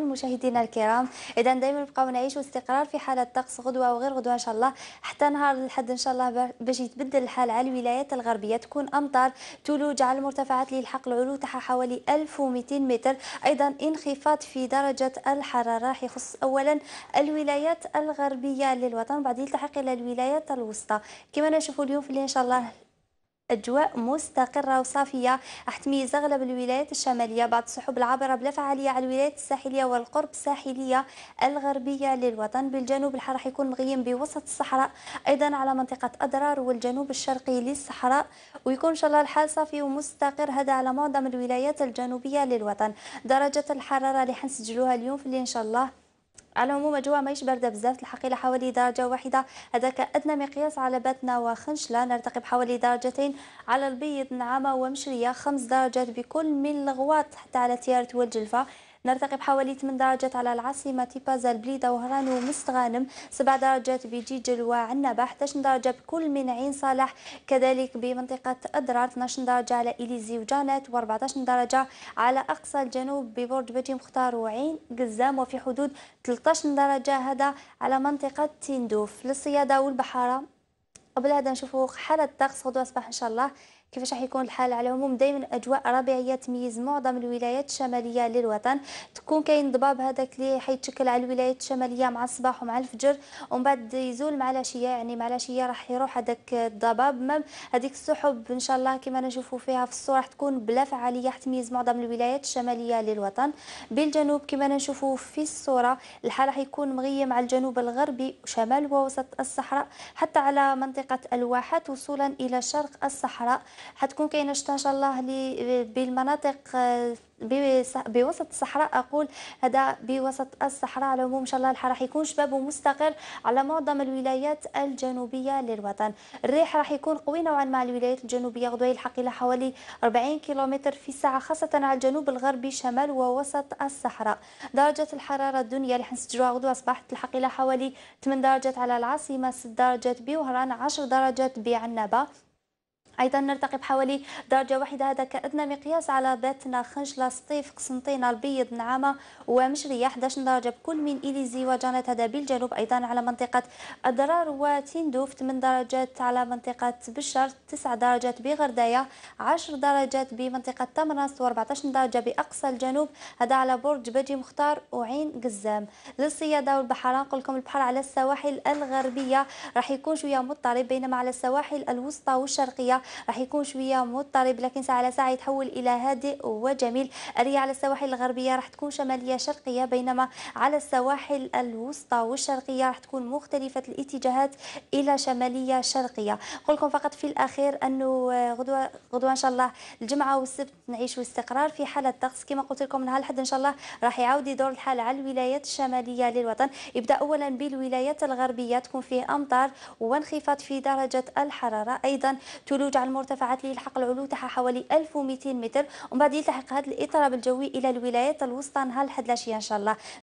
مشاهدينا الكرام اذا دائما نبقاو نعيشوا استقرار في حاله طقس غدوه وغير غدوه ان شاء الله حتى نهار الحد ان شاء الله باش يتبدل الحال على الولايات الغربيه تكون امطار ثلوج على المرتفعات اللي يلحق العلو تاعها حوالي 1200 متر ايضا انخفاض في درجه الحراره راح يخص اولا الولايات الغربيه للوطن وبعدين يلتحق الى الولايات الوسطى كما نشوفوا اليوم في اللي ان شاء الله أجواء مستقرة وصافية راح تميز أغلب الولايات الشمالية بعض السحب العابرة بلا فعالية على الولايات الساحلية والقرب الساحلية الغربية للوطن بالجنوب الحر راح يكون مغيم بوسط الصحراء أيضا على منطقة أضرار والجنوب الشرقي للصحراء ويكون إن شاء الله الحال صافي ومستقر هذا على معظم الولايات الجنوبية للوطن درجة الحرارة اللي حنسجلوها اليوم في اللي إن شاء الله على العموم الجو ماهيش بارده بزاف الحقيقه حوالي درجه واحده هذاك ادنى مقياس على باتنا وخنشله نرتقي بحوالي درجتين على البيض نعامه ومشريه خمس درجات بكل من الغواط حتى على تيارت والجلفه نرتقي بحوالي 8 درجات على العاصمة تيبازا البليدة وهران ومستغانم 7 درجات بجيجل وعنبة 11 درجة بكل من عين صالح كذلك بمنطقة أدرار 12 درجة على إليزي وجانات و14 درجة على أقصى الجنوب ببرج بيتي مختار وعين قزام وفي حدود 13 درجة هذا على منطقة تندوف للصيادة والبحارة قبل هذا نشوفوا حالة الطقس غدوة صباح إن شاء الله كيفاش راح يكون الحال على العموم دائما اجواء ربيعيه تميز معظم الولايات الشماليه للوطن تكون كاين ضباب هذاك اللي حيتشكل على الولايات الشماليه مع الصباح ومع الفجر ومن بعد يزول مع العشيه يعني مع العشيه راح يروح هذاك الضباب مام هذيك السحب ان شاء الله كما نشوفوا فيها في الصوره راح تكون بلا فعاليه تميز معظم الولايات الشماليه للوطن بالجنوب كما نشوفوا في الصوره الحال راح يكون مغيم على الجنوب الغربي وشمال ووسط الصحراء حتى على منطقه الواحات وصولا الى شرق الصحراء حتكون كاينه شتا ان شاء الله بالمناطق آه، بوسط الصحراء اقول هذا بوسط الصحراء على العموم ان شاء الله راح يكون شباب ومستقر على معظم الولايات الجنوبيه للوطن الريح راح يكون قوي نوعا ما الولايات الجنوبيه غدوه يلحق الى حوالي 40 كيلومتر في الساعه خاصه على الجنوب الغربي شمال ووسط الصحراء درجه الحراره الدنيا اللي حنسجلوها غدوه اصبح تلحق الى حوالي 8 درجات على العاصمه 6 درجات بوهران 10 درجات بعنابه أيضا نرتقي بحوالي درجة واحدة هذا كأدنى مقياس على باتنا خنشلا سطيف قسنطينة البيض نعامة ومشرية 11 درجة بكل من إليزي وجانت هذا بالجنوب أيضا على منطقة الضرار وتندوف 8 درجات على منطقة بشر 9 درجات بغرداية 10 درجات بمنطقة تمرس و14 درجة بأقصى الجنوب هذا على برج بجي مختار وعين قزام للصيادة والبحر نقول لكم البحر على السواحل الغربية راح يكون شوية مضطرب بينما على السواحل الوسطى والشرقية راح يكون شويه مضطرب لكن ساعه على ساعه يتحول الى هادئ وجميل الرياح على السواحل الغربيه راح تكون شماليه شرقيه بينما على السواحل الوسطى والشرقيه راح تكون مختلفه الاتجاهات الى شماليه شرقيه نقول لكم فقط في الاخير انه غدوه غدوه ان شاء الله الجمعه والسبت نعيشوا استقرار في حاله طقس كما قلت لكم نهار الاحد ان شاء الله راح يعاود يدور الحال على الولايات الشماليه للوطن يبدا اولا بالولايات الغربيه تكون فيه امطار وانخفاض في درجه الحراره ايضا ثلوج توجعل المرتفعات ليلحق العلو تاعها حوالي 1200 متر ومن بعد يلتحق هذا الاطراب الجوي الى الولايات الوسطى نهار الحد العشيه ان شاء الله